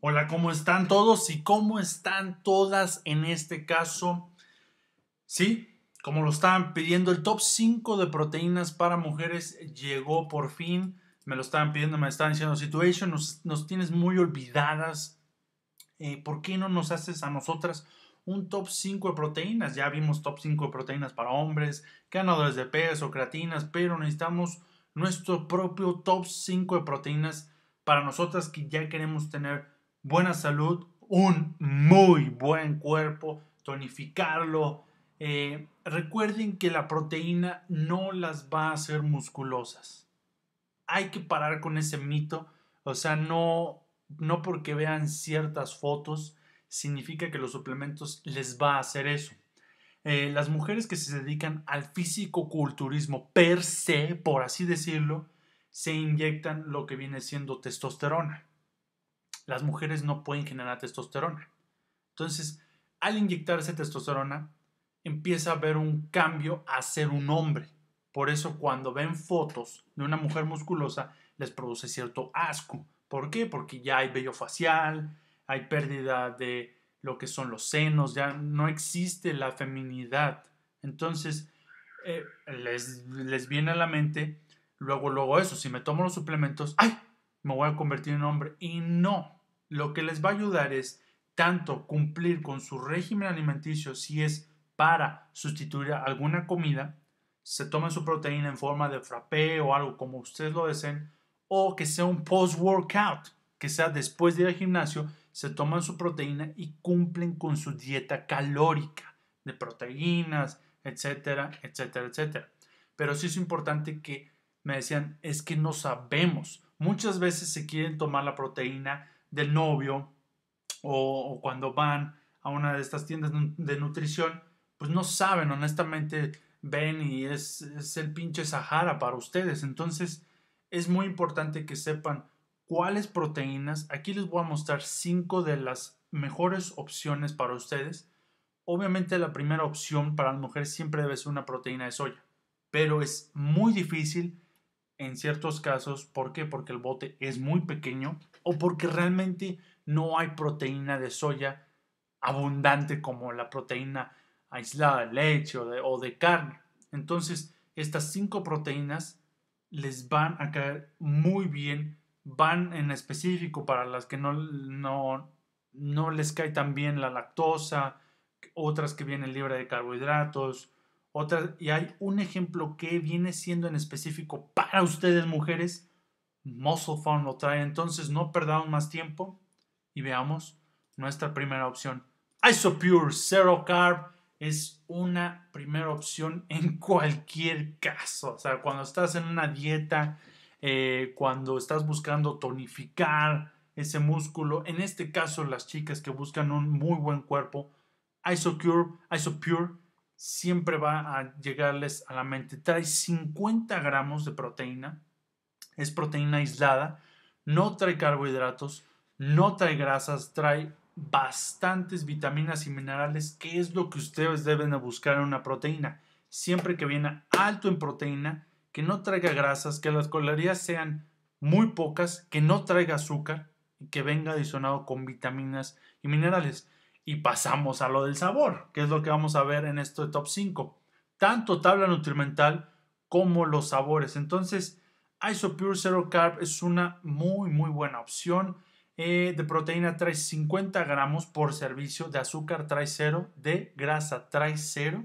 Hola, ¿cómo están todos y cómo están todas en este caso? Sí, como lo estaban pidiendo, el top 5 de proteínas para mujeres llegó por fin. Me lo estaban pidiendo, me estaban diciendo, Situation, nos, tienes muy olvidadas. Eh, ¿Por qué no nos haces a nosotras un top 5 de proteínas? Ya vimos top 5 de proteínas para hombres, ganadores de peso, creatinas, pero necesitamos nuestro propio top 5 de proteínas para nosotras que ya queremos tener buena salud, un muy buen cuerpo, tonificarlo. Eh, recuerden que la proteína no las va a hacer musculosas. Hay que parar con ese mito. O sea, no, no porque vean ciertas fotos significa que los suplementos les va a hacer eso. Eh, las mujeres que se dedican al físico-culturismo per se, por así decirlo, se inyectan lo que viene siendo testosterona. Las mujeres no pueden generar testosterona. Entonces, al inyectarse testosterona, empieza a haber un cambio a ser un hombre. Por eso cuando ven fotos de una mujer musculosa, les produce cierto asco. ¿Por qué? Porque ya hay vello facial, hay pérdida de lo que son los senos, ya no existe la feminidad. Entonces, eh, les, les viene a la mente luego, luego eso. Si me tomo los suplementos, ¡ay! Me voy a convertir en hombre. Y no. Lo que les va a ayudar es tanto cumplir con su régimen alimenticio si es para sustituir alguna comida, se tomen su proteína en forma de frappé o algo como ustedes lo deseen, o que sea un post-workout, que sea después de ir al gimnasio, se toman su proteína y cumplen con su dieta calórica de proteínas, etcétera, etcétera, etcétera. Pero sí es importante que me decían, es que no sabemos. Muchas veces se quieren tomar la proteína del novio o, cuando van a una de estas tiendas de nutrición, pues no saben, honestamente ven y es, es el pinche Sahara para ustedes. Entonces es muy importante que sepan cuáles proteínas. Aquí les voy a mostrar cinco de las mejores opciones para ustedes. Obviamente la primera opción para las mujeres siempre debe ser una proteína de soya, pero es muy difícil en ciertos casos. ¿Por qué? Porque el bote es muy pequeño o porque realmente no hay proteína de soya abundante como la proteína aislada de leche o de, carne. Entonces, estas cinco proteínas les van a caer muy bien, van en específico para las que no, no, no les cae tan bien la lactosa, otras que vienen libre de carbohidratos, y hay un ejemplo que viene siendo en específico para ustedes mujeres. Muscle lo trae, entonces no perdamos más tiempo y veamos nuestra primera opción. Isopure Zero Carb es una primera opción en cualquier caso. O sea, cuando estás en una dieta, eh, cuando estás buscando tonificar ese músculo, en este caso las chicas que buscan un muy buen cuerpo, Isopure, Isopure siempre va a llegarles a la mente. Trae 50 gramos de proteína, es proteína aislada, no trae carbohidratos, no trae grasas, trae bastantes vitaminas y minerales, que es lo que ustedes deben buscar en una proteína. Siempre que viene alto en proteína, que no traiga grasas, que las calorías sean muy pocas, que no traiga azúcar y que venga adicionado con vitaminas y minerales y pasamos a lo del sabor, que es lo que vamos a ver en esto de top 5. Tanto tabla nutrimental como los sabores. Entonces, Isopure Zero Carb es una muy, muy buena opción. Eh, de proteína trae 50 gramos por servicio, de azúcar trae cero. de grasa trae cero.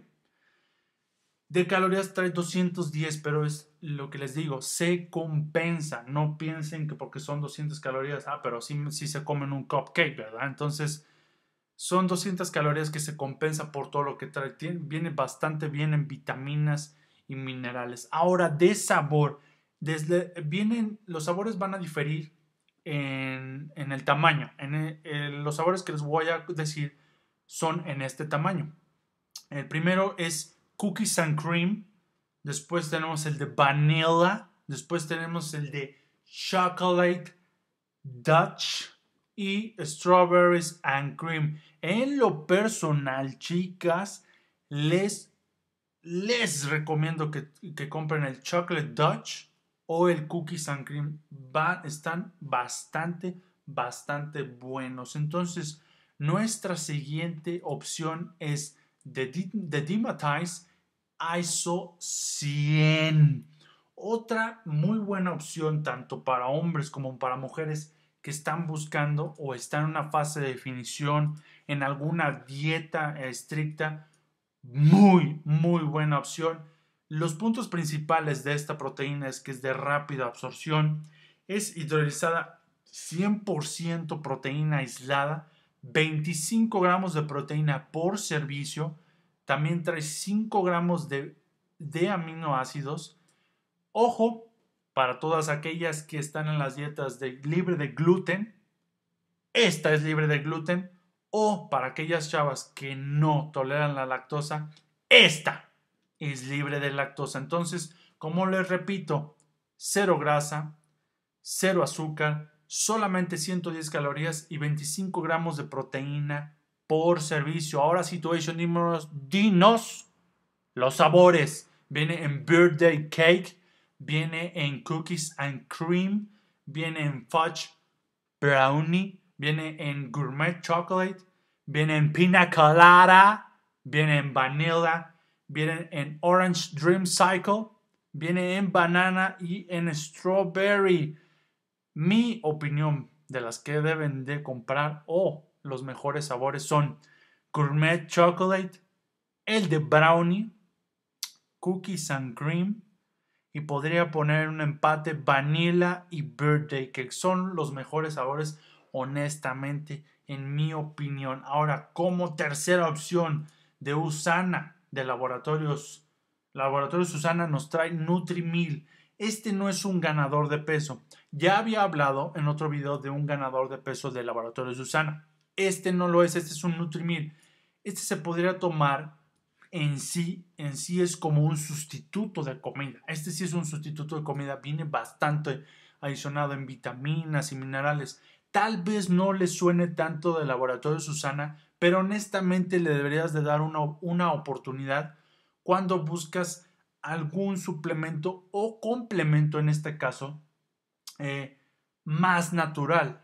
de calorías trae 210, pero es lo que les digo, se compensa. No piensen que porque son 200 calorías, ah, pero sí, sí se comen un cupcake, ¿verdad? Entonces, son 200 calorías que se compensa por todo lo que trae. viene bastante bien en vitaminas y minerales. Ahora, de sabor. Desde, vienen, los sabores van a diferir en, el tamaño. En, eh, eh, los sabores que les voy a decir son en este tamaño. El primero es Cookies and Cream. Después tenemos el de Vanilla. Después tenemos el de Chocolate Dutch y Strawberries and Cream. En lo personal, chicas, les, les recomiendo que, compren el Chocolate Dutch o el Cookies and Cream. están bastante, bastante buenos. Entonces, nuestra siguiente opción es The, The Dimatize ISO 100. Otra muy buena opción tanto para hombres como para mujeres que están buscando o están en una fase de definición, en alguna dieta estricta, muy, muy buena opción. Los puntos principales de esta proteína es que es de rápida absorción, es hidrolizada 100% proteína aislada, 25 gramos de proteína por servicio, también trae 5 gramos de, de aminoácidos. Ojo, para todas aquellas que están en las dietas de, libre de gluten, esta es libre de gluten, o para aquellas chavas que no toleran la lactosa, esta es libre de lactosa. Entonces, como les repito, cero grasa, cero azúcar, solamente 110 calorías y 25 gramos de proteína por servicio. Ahora Situation, dinos, dinos los sabores. Viene en birthday cake, viene en cookies and cream, viene en fudge brownie, viene en gourmet chocolate, viene en pina colada, viene en vanilla, viene en orange dream cycle, viene en banana y en strawberry. Mi opinión de las que deben de comprar o los mejores sabores son gourmet chocolate, el de brownie, cookies and cream, podría poner un empate vanilla y birthday que son los mejores sabores honestamente en mi opinión. Ahora, como tercera opción de Usana de laboratorios Laboratorios Susana nos trae Nutrimil. Este no es un ganador de peso. Ya había hablado en otro video de un ganador de peso de Laboratorios Susana. Este no lo es, este es un Nutrimil. Este se podría tomar en sí, en sí es como un sustituto de comida. Este sí es un sustituto de comida, viene bastante adicionado en vitaminas y minerales. Tal vez no le suene tanto de laboratorio Susana, pero honestamente le deberías de dar una, oportunidad cuando buscas algún suplemento o complemento en este caso eh, más natural,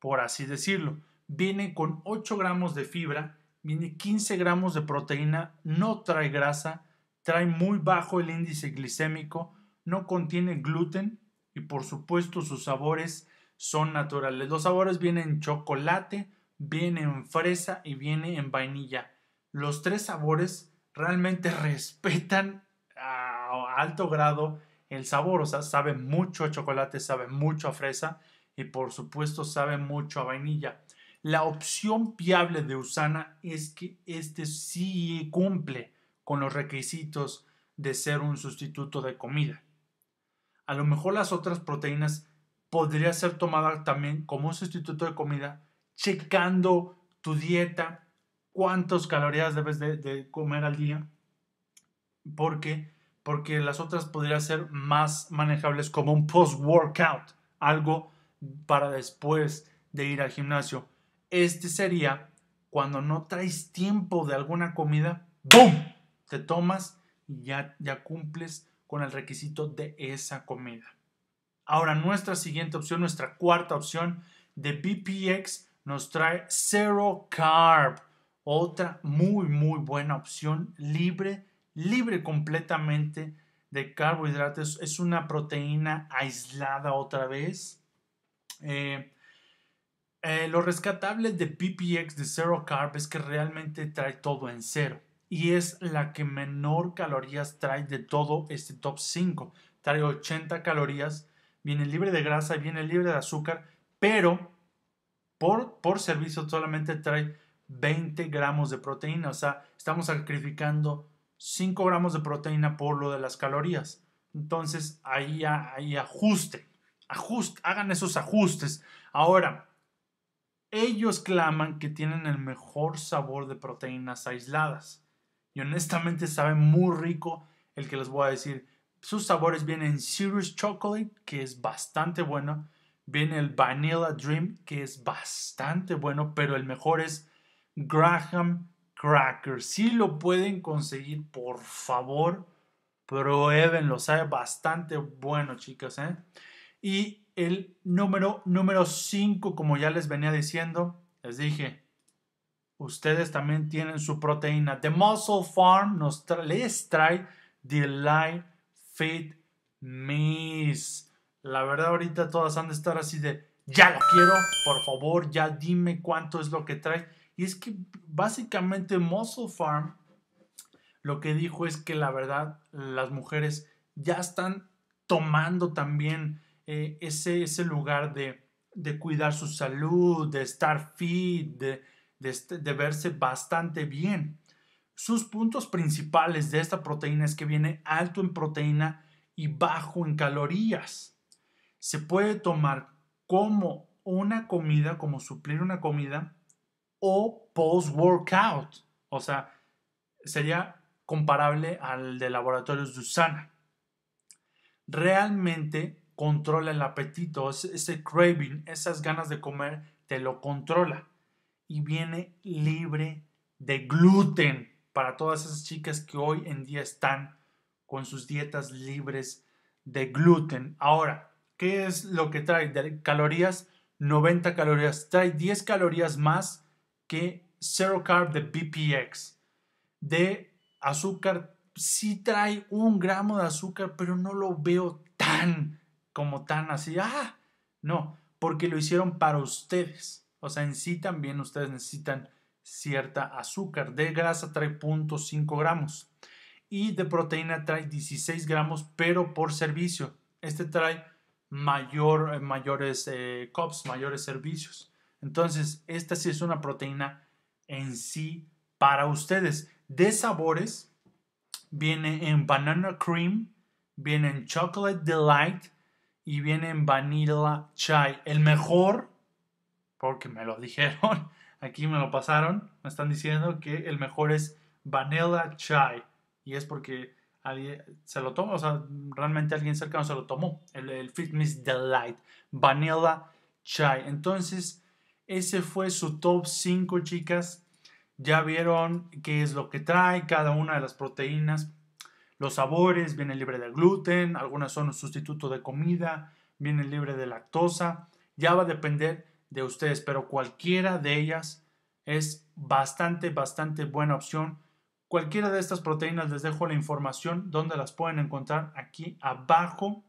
por así decirlo. Viene con 8 gramos de fibra, viene 15 gramos de proteína, no trae grasa, trae muy bajo el índice glicémico, no contiene gluten y por supuesto sus sabores son naturales. Los sabores vienen en chocolate, vienen en fresa y viene en vainilla. Los tres sabores realmente respetan a alto grado el sabor, o sea, sabe mucho a chocolate, sabe mucho a fresa y por supuesto sabe mucho a vainilla. La opción viable de Usana es que este sí cumple con los requisitos de ser un sustituto de comida. A lo mejor las otras proteínas podría ser tomada también como un sustituto de comida, checando tu dieta, cuántas calorías debes de, comer al día, porque porque las otras podrían ser más manejables como un post workout, algo para después de ir al gimnasio este sería cuando no traes tiempo de alguna comida, ¡boom! Te tomas y ya, ya cumples con el requisito de esa comida. Ahora, nuestra siguiente opción, nuestra cuarta opción de BPX nos trae Zero Carb, otra muy, muy buena opción, libre, libre completamente de carbohidratos. Es una proteína aislada otra vez. Eh, eh, lo rescatable de PPX de Zero Carb es que realmente trae todo en cero y es la que menor calorías trae de todo este top 5. Trae 80 calorías, viene libre de grasa, viene libre de azúcar, pero por, por servicio solamente trae 20 gramos de proteína. O sea, estamos sacrificando 5 gramos de proteína por lo de las calorías. Entonces ahí, hay ajuste, ajuste, hagan esos ajustes. Ahora, ellos claman que tienen el mejor sabor de proteínas aisladas. Y honestamente sabe muy rico el que les voy a decir. Sus sabores vienen Serious Chocolate, que es bastante bueno. Viene el Vanilla Dream, que es bastante bueno, pero el mejor es Graham Cracker. Si lo pueden conseguir, por favor, pruébenlo. Sabe bastante bueno, chicas. ¿eh? Y el número número 5, como ya les venía diciendo, les dije, ustedes también tienen su proteína. The Muscle Farm nos tra les trae Delight Fit Miss. La verdad ahorita todas han de estar así de, ya lo quiero, por favor, ya dime cuánto es lo que trae. Y es que básicamente Muscle Farm lo que dijo es que la verdad las mujeres ya están tomando también eh, ese, ese lugar de, cuidar su salud, de estar fit, este, de, verse bastante bien. Sus puntos principales de esta proteína es que viene alto en proteína y bajo en calorías. Se puede tomar como una comida, como suplir una comida o post-workout. O sea, sería comparable al de laboratorios de Usana. Realmente controla el apetito, ese, craving, esas ganas de comer, te lo controla. Y viene libre de gluten para todas esas chicas que hoy en día están con sus dietas libres de gluten. Ahora, ¿qué es lo que trae? calorías, 90 calorías. Trae 10 calorías más que Zero Carb de BPX. De azúcar, sí trae un gramo de azúcar, pero no lo veo tan como tan así, ah, no, porque lo hicieron para ustedes. O sea, en sí también ustedes necesitan cierta azúcar. De grasa trae 0.5 gramos y de proteína trae 16 gramos, pero por servicio. Este trae mayor, eh, mayores eh, cups, mayores servicios. Entonces, esta sí es una proteína en sí para ustedes. De sabores, viene en banana cream, viene en chocolate delight, y vienen Vanilla Chai, el mejor, porque me lo dijeron, aquí me lo pasaron, me están diciendo que el mejor es Vanilla Chai, y es porque alguien se lo tomó, o sea, realmente alguien cercano se lo tomó, el, el Fitness Delight, Vanilla Chai. Entonces, ese fue su top 5, chicas. Ya vieron qué es lo que trae cada una de las proteínas. Los sabores vienen libre de gluten, algunas son un sustituto de comida, vienen libre de lactosa. Ya va a depender de ustedes, pero cualquiera de ellas es bastante, bastante buena opción. Cualquiera de estas proteínas les dejo la información donde las pueden encontrar aquí abajo.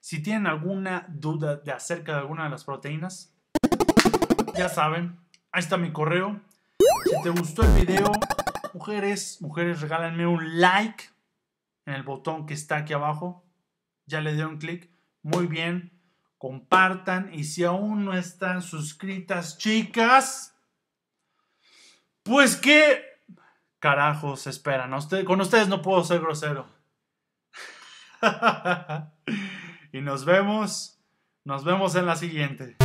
Si tienen alguna duda de acerca de alguna de las proteínas, ya saben, ahí está mi correo. Si te gustó el video, mujeres, mujeres, regálenme un like en el botón que está aquí abajo. Ya le un clic. Muy bien. Compartan. Y si aún no están suscritas, chicas, pues qué carajos esperan. con ustedes no puedo ser grosero. y nos vemos. Nos vemos en la siguiente.